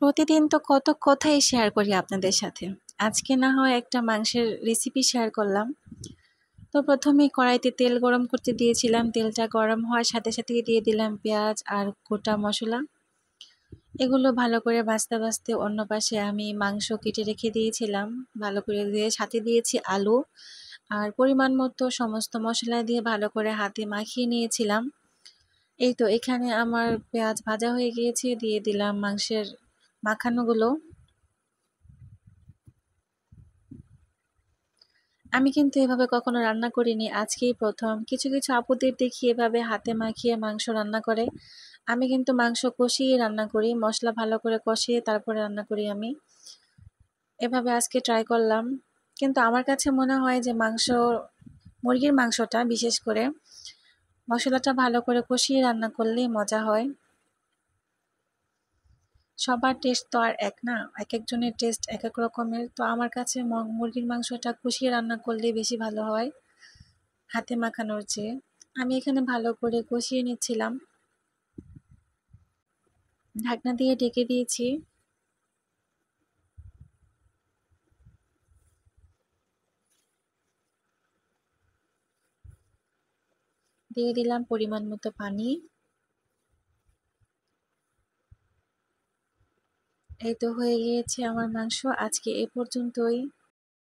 প্রতিদিন তো কত কথাই শেয়ার করি আপনাদের সাথে আজকে না হয় একটা মাংসের রেসিপি শেয়ার করলাম তো প্রথমে কড়াইতে তেল গরম করতে দিয়েছিলাম তেলটা গরম হওয়ার সাথে সাথে দিয়ে দিলাম পেঁয়াজ আর গোটা মশলা এগুলো ভালো করে ভাজতে ভাজতে অন্য পাশে আমি মাংস কেটে রেখে দিয়েছিলাম ভালো করে দিয়ে সাথে দিয়েছি আলু আর পরিমাণ মতো সমস্ত মশলা দিয়ে ভালো করে হাতে মাখিয়ে নিয়েছিলাম এই তো এখানে আমার পেঁয়াজ ভাজা হয়ে গিয়েছে দিয়ে দিলাম মাংসের মাখানোগুলো আমি কিন্তু এভাবে কখনো রান্না করিনি আজকেই প্রথম কিছু কিছু আপুদের দেখি এভাবে হাতে মাখিয়ে মাংস রান্না করে আমি কিন্তু মাংস কষিয়ে রান্না করি মশলা ভালো করে কষিয়ে তারপরে রান্না করি আমি এভাবে আজকে ট্রাই করলাম কিন্তু আমার কাছে মনে হয় যে মাংস মুরগির মাংসটা বিশেষ করে মশলাটা ভালো করে কষিয়ে রান্না করলেই মজা হয় সবার টেস্ট তো আর এক না এক একজনের টেস্ট এক এক রকমের তো আমার কাছে মুরগির মাংসটা কষিয়ে রান্না করলে বেশি ভালো হয় হাতে মাখানোর চেয়ে আমি এখানে ভালো করে কষিয়ে নিচ্ছিলাম ঢাকনা দিয়ে ঢেকে দিয়েছি দিয়ে দিলাম পরিমাণ মতো পানি এই তো হয়ে গিয়েছে আমার মাংস আজকে এ পর্যন্তই